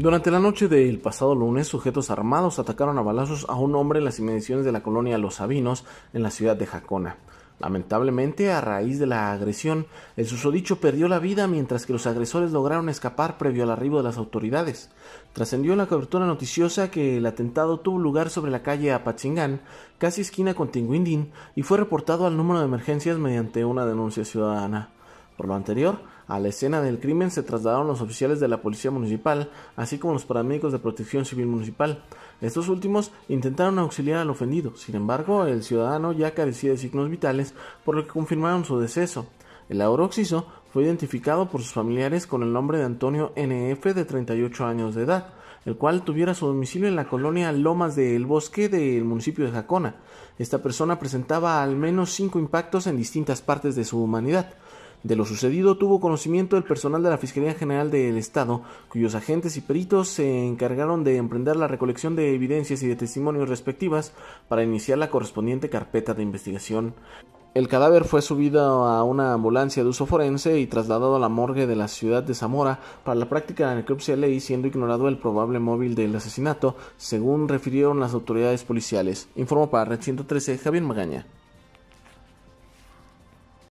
Durante la noche del pasado lunes, sujetos armados atacaron a balazos a un hombre en las inmediaciones de la colonia Los Sabinos, en la ciudad de Jacona. Lamentablemente, a raíz de la agresión, el susodicho perdió la vida mientras que los agresores lograron escapar previo al arribo de las autoridades. Trascendió en la cobertura noticiosa que el atentado tuvo lugar sobre la calle Apachingán, casi esquina con Tinguindín, y fue reportado al número de emergencias mediante una denuncia ciudadana. Por lo anterior, a la escena del crimen se trasladaron los oficiales de la Policía Municipal, así como los paramédicos de Protección Civil Municipal. Estos últimos intentaron auxiliar al ofendido, sin embargo, el ciudadano ya carecía de signos vitales, por lo que confirmaron su deceso. El auroxiso fue identificado por sus familiares con el nombre de Antonio NF de 38 años de edad, el cual tuviera su domicilio en la colonia Lomas del Bosque del municipio de Jacona. Esta persona presentaba al menos cinco impactos en distintas partes de su humanidad de lo sucedido tuvo conocimiento el personal de la Fiscalía General del Estado, cuyos agentes y peritos se encargaron de emprender la recolección de evidencias y de testimonios respectivas para iniciar la correspondiente carpeta de investigación. El cadáver fue subido a una ambulancia de uso forense y trasladado a la morgue de la ciudad de Zamora para la práctica de la necropsia ley, siendo ignorado el probable móvil del asesinato, según refirieron las autoridades policiales. Informó para Red 113 Javier Magaña.